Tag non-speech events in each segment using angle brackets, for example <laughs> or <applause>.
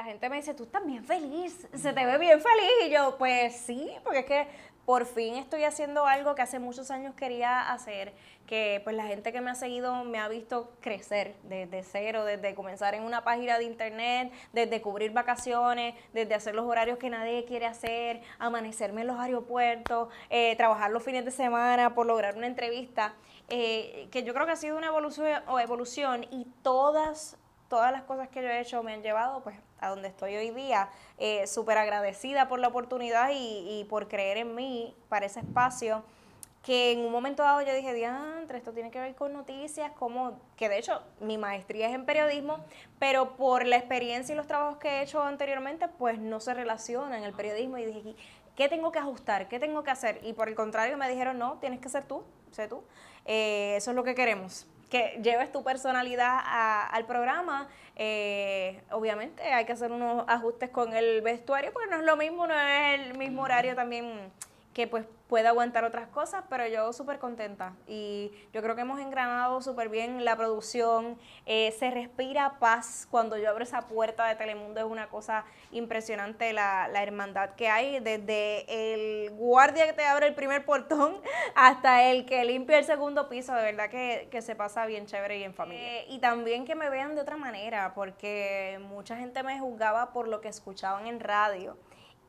la gente me dice, tú estás bien feliz, se te ve bien feliz. Y yo, pues sí, porque es que por fin estoy haciendo algo que hace muchos años quería hacer, que pues la gente que me ha seguido me ha visto crecer desde cero, desde comenzar en una página de internet, desde cubrir vacaciones, desde hacer los horarios que nadie quiere hacer, amanecerme en los aeropuertos, eh, trabajar los fines de semana por lograr una entrevista, eh, que yo creo que ha sido una evolución, o evolución y todas, todas las cosas que yo he hecho me han llevado pues a donde estoy hoy día. Eh, Súper agradecida por la oportunidad y, por creer en mí para ese espacio. Que en un momento dado yo dije, diantre, esto tiene que ver con noticias, como que de hecho mi maestría es en periodismo, pero por la experiencia y los trabajos que he hecho anteriormente, pues no se relaciona en el periodismo. Y dije, ¿qué tengo que ajustar? ¿Qué tengo que hacer? Y por el contrario me dijeron, no, tienes que ser tú, sé tú. Eh, eso es lo que queremos que lleves tu personalidad al programa. Eh, obviamente hay que hacer unos ajustes con el vestuario, porque no es lo mismo, no es el mismo horario también pues puede aguantar otras cosas, pero yo súper contenta y yo creo que hemos engranado súper bien la producción, eh, se respira paz cuando yo abro esa puerta de Telemundo, es una cosa impresionante la, hermandad que hay, desde el guardia que te abre el primer portón <laughs> hasta el que limpia el segundo piso, de verdad que, se pasa bien chévere y en familia. Eh, y también que me vean de otra manera, porque mucha gente me juzgaba por lo que escuchaban en radio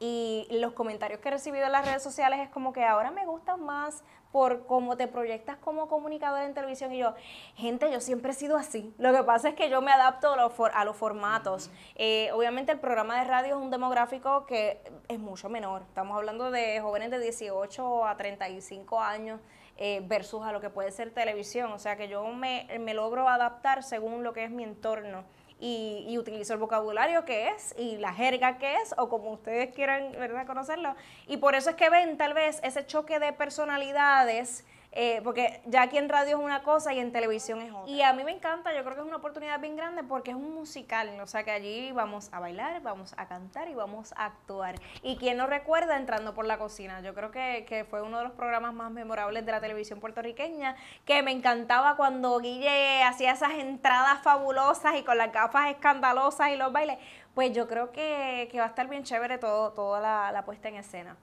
y los comentarios que he recibido en las redes sociales es como que ahora me gustas más por cómo te proyectas como comunicadora en televisión y yo, gente, yo siempre he sido así. Lo que pasa es que yo me adapto a los, a los formatos. Eh, obviamente el programa de radio es un demográfico que es mucho menor. Estamos hablando de jóvenes de 18 a 35 años eh, versus a lo que puede ser televisión. O sea que yo me, me logro adaptar según lo que es mi entorno y, y, utilizo el vocabulario que es y la jerga que es o como ustedes quieran, conocerlo. Y por eso es que ven tal vez ese choque de personalidades eh, porque ya aquí en radio es una cosa y en televisión es otra. Y a mí me encanta, yo creo que es una oportunidad bien grande porque es un musical, o sea que allí vamos a bailar, vamos a cantar y vamos a actuar. Y quien no recuerda entrando por la cocina, yo creo que, fue uno de los programas más memorables de la televisión puertorriqueña, que me encantaba cuando Guille hacía esas entradas fabulosas y con las gafas escandalosas y los bailes. Pues yo creo que, va a estar bien chévere todo, toda la, puesta en escena.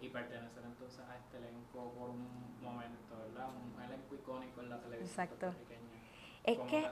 y pertenecer entonces a este elenco por la televisión Exacto. Es que,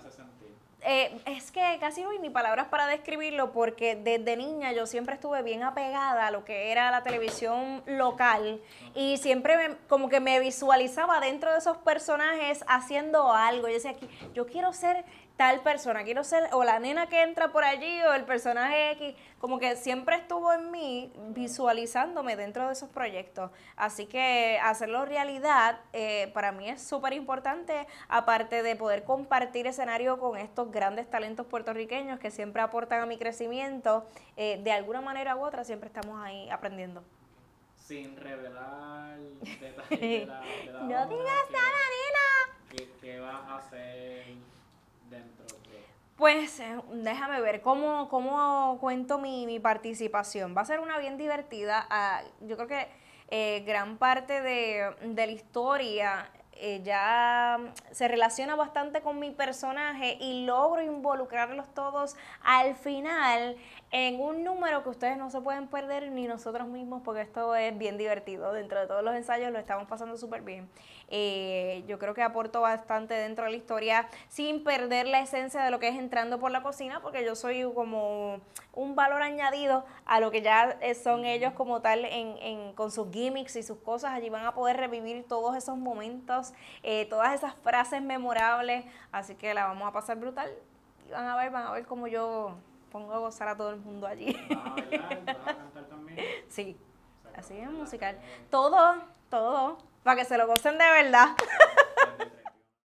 eh, es que casi no hay ni palabras para describirlo porque desde niña yo siempre estuve bien apegada a lo que era la televisión local y siempre como que me visualizaba dentro de esos personajes haciendo algo. Yo decía, aquí, yo quiero ser tal persona, quiero ser o la nena que entra por allí o el personaje X como que siempre estuvo en mí visualizándome dentro de esos proyectos. Así que hacerlo realidad eh, para mí es súper importante, aparte de poder compartir escenario con estos grandes talentos puertorriqueños que siempre aportan a mi crecimiento, eh, de alguna manera u otra siempre estamos ahí aprendiendo. Sin revelar <laughs> detalles la, No digas nada, nina ¿Qué vas a hacer dentro de pues eh, déjame ver cómo, cómo cuento mi, mi participación. Va a ser una bien divertida. Ah, yo creo que eh, gran parte de, de la historia eh, ya mm, se relaciona bastante con mi personaje y logro involucrarlos todos al final en un número que ustedes no se pueden perder ni nosotros mismos porque esto es bien divertido. Dentro de todos los ensayos lo estamos pasando súper bien. Eh, yo creo que aporto bastante dentro de la historia sin perder la esencia de lo que es entrando por la cocina porque yo soy como un valor añadido a lo que ya eh, son ellos como tal en, con sus gimmicks y sus cosas. Allí van a poder revivir todos esos momentos eh, todas esas frases memorables, así que la vamos a pasar brutal. Y van a ver, van a ver cómo yo pongo a gozar a todo el mundo allí. <laughs> Sí, así es musical. Todo, todo, para que se lo gocen de verdad. <laughs>